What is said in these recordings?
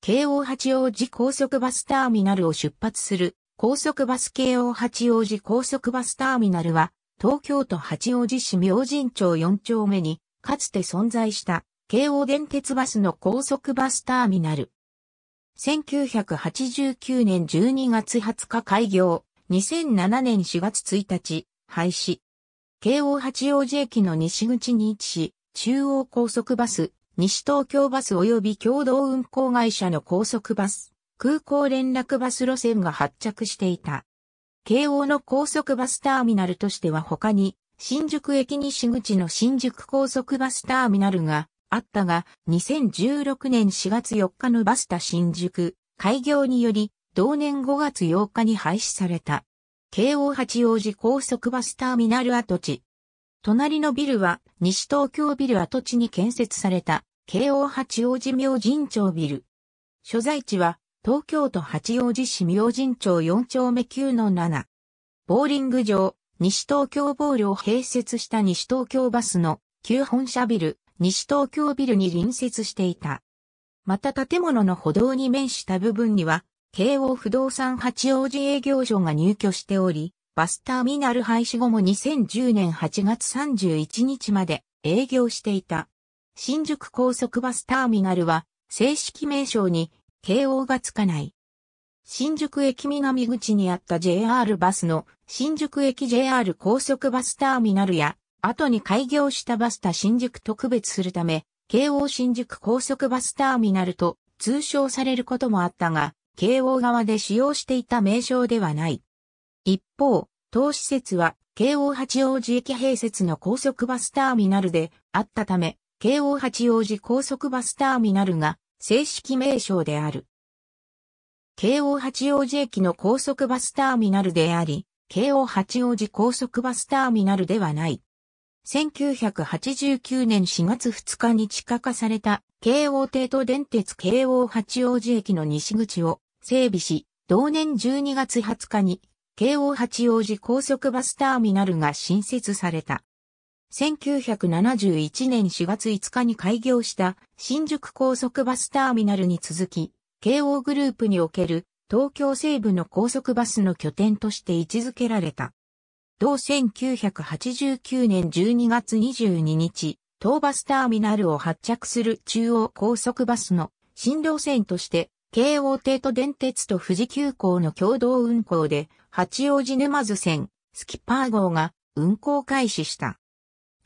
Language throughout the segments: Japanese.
京王八王子高速バスターミナルを出発する高速バス京王八王子高速バスターミナルは東京都八王子市明神町4丁目にかつて存在した京王電鉄バスの高速バスターミナル。1989年12月20日開業、2007年4月1日廃止。京王八王子駅の西口に位置し、中央高速バス、西東京バス及び共同運行会社の高速バス、空港連絡バス路線が発着していた。京王の高速バスターミナルとしては他に、新宿駅西口の新宿高速バスターミナルがあったが、2016年4月4日のバスタ新宿開業により、同年5月8日に廃止された。京王八王子高速バスターミナル跡地。隣のビルは西東京ビル跡地に建設された京王八王子明神町ビル。所在地は、東京都八王子市明神町4丁目9の7。ボーリング場、西東京ボールを併設した西東京バスの旧本社ビル、西東京ビルに隣接していた。また建物の歩道に面した部分には、京王不動産八王子営業所が入居しており、バスターミナル廃止後も2010年8月31日まで営業していた。新宿高速バスターミナルは正式名称に慶応がつかない。新宿駅南口にあった JR バスの新宿駅 JR 高速バスターミナルや、後に開業したバスタ新宿特別するため、慶応新宿高速バスターミナルと通称されることもあったが、慶応側で使用していた名称ではない。一方、当施設は京王八王子駅併設の高速バスターミナルであったため、京王八王子高速バスターミナルが正式名称である。京王八王子駅の高速バスターミナルであり、京王八王子高速バスターミナルではない。1989年4月2日に地下化された京王帝都電鉄京王八王子駅の西口を整備し、同年12月20日に京王八王子高速バスターミナルが新設された。1971年4月5日に開業した新宿高速バスターミナルに続き、京王グループにおける東京西部の高速バスの拠点として位置づけられた。同1989年12月22日、東バスターミナルを発着する中央高速バスの新路線として、京王帝都電鉄と富士急行の共同運行で、八王子沼津線、スキッパー号が運行開始した。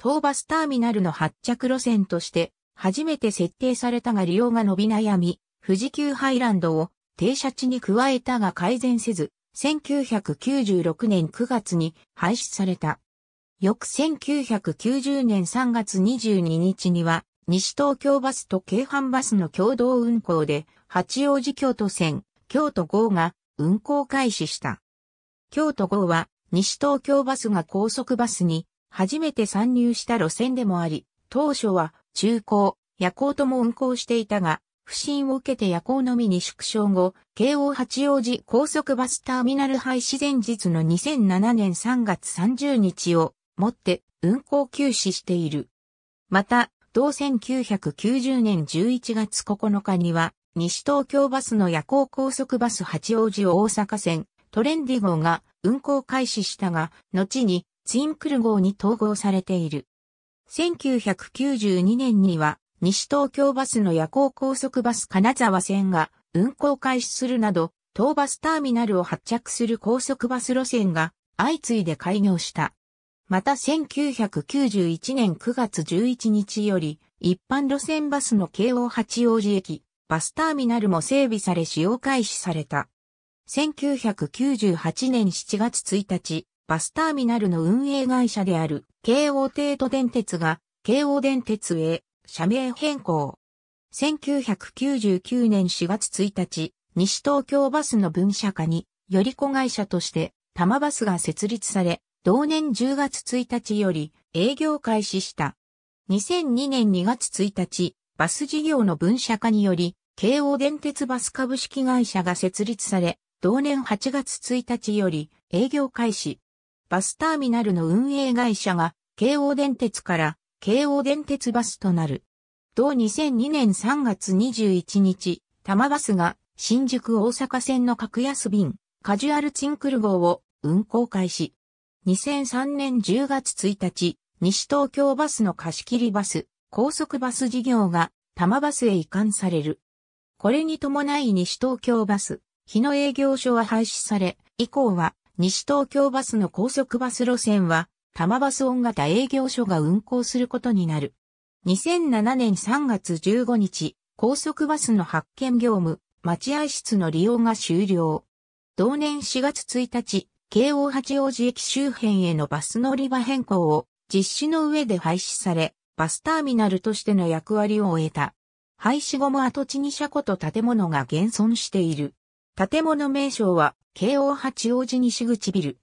東バスターミナルの発着路線として初めて設定されたが利用が伸び悩み、富士急ハイランドを停車地に加えたが改善せず、1996年9月に廃止された。翌1990年3月22日には、西東京バスと京阪バスの共同運行で、八王子京都線、京都号が運行開始した。京都号は、西東京バスが高速バスに初めて参入した路線でもあり、当初は中高、夜行とも運行していたが、不審を受けて夜行のみに縮小後、京王八王子高速バスターミナル廃止前日の2007年3月30日をもって運行休止している。また、同1990年11月9日には、西東京バスの夜行高速バス八王子大阪線、トレンディ号が運行開始したが、後にツインクル号に統合されている。1992年には西東京バスの夜行高速バス金沢線が運行開始するなど、東バスターミナルを発着する高速バス路線が相次いで開業した。また1991年9月11日より一般路線バスの京王八王子駅、バスターミナルも整備され使用開始された。1998年7月1日、バスターミナルの運営会社である京王帝都電鉄が京王電鉄へ社名変更。1999年4月1日、西東京バスの分社化に、より子会社として、玉バスが設立され、同年10月1日より営業開始した。2002年2月1日、バス事業の分社化により、京王電鉄バス株式会社が設立され、同年8月1日より営業開始。バスターミナルの運営会社が、京王電鉄から、京王電鉄バスとなる。同2002年3月21日、多摩バスが、新宿大阪線の格安便、カジュアルチンクル号を運行開始。2003年10月1日、西東京バスの貸切バス、高速バス事業が多摩バスへ移管される。これに伴い西東京バス、日の営業所は廃止され、以降は西東京バスの高速バス路線は、多摩バス音型営業所が運行することになる。2007年3月15日、高速バスの発見業務、待合室の利用が終了。同年4月1日、京王八王子駅周辺へのバス乗り場変更を実施の上で廃止され、バスターミナルとしての役割を終えた。廃止後も跡地に車庫と建物が現存している。建物名称は京王八王子西口ビル。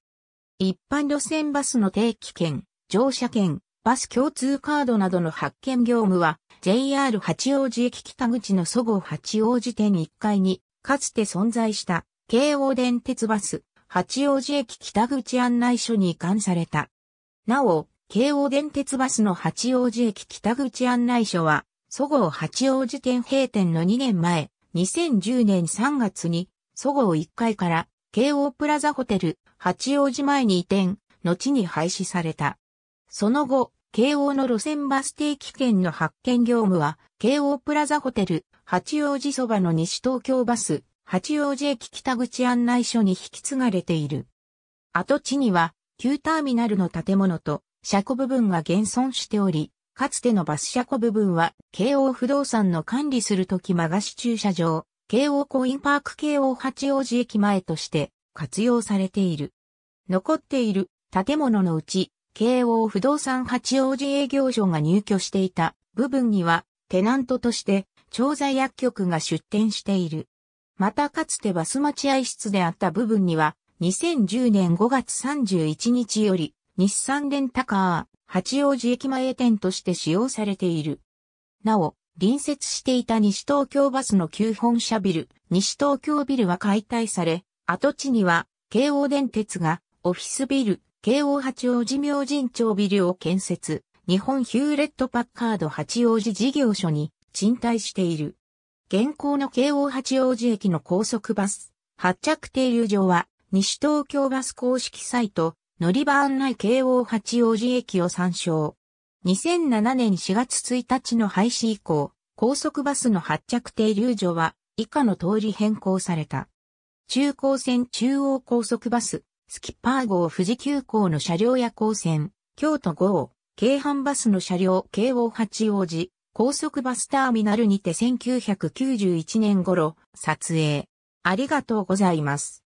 一般路線バスの定期券、乗車券、バス共通カードなどの発券業務は、JR 八王子駅北口のそご八王子店1階に、かつて存在した、京王電鉄バス、八王子駅北口案内所に移管された。なお、京王電鉄バスの八王子駅北口案内所は、そご八王子店閉店の2年前、2010年3月に、そご1階から京王プラザホテル、八王子前に移転、後に廃止された。その後、京王の路線バス定期券の発券業務は、京王プラザホテル、八王子そばの西東京バス、八王子駅北口案内所に引き継がれている。跡地には、旧ターミナルの建物と、車庫部分が現存しており、かつてのバス車庫部分は、京王不動産の管理するとき間貸し駐車場、京王コインパーク京王八王子駅前として活用されている。残っている建物のうち、京王不動産八王子営業所が入居していた部分には、テナントとして、調剤薬局が出店している。またかつてバス待合室であった部分には、2010年5月31日より、日産レンタカー、八王子駅前店として使用されている。なお、隣接していた西東京バスの旧本社ビル、西東京ビルは解体され、跡地には、京王電鉄が、オフィスビル、京王八王子明神町ビルを建設、日本ヒューレットパッカード八王子事業所に賃貸している。現行の京王八王子駅の高速バス、発着停留場は、西東京バス公式サイト、乗り場案内京王八王子駅を参照。2007年4月1日の廃止以降、高速バスの発着停留所は以下の通り変更された。中高線中央高速バス、スキッパー号富士急行の車両や高線、京都号、京阪バスの車両京王八王子、高速バスターミナルにて1991年頃撮影。ありがとうございます。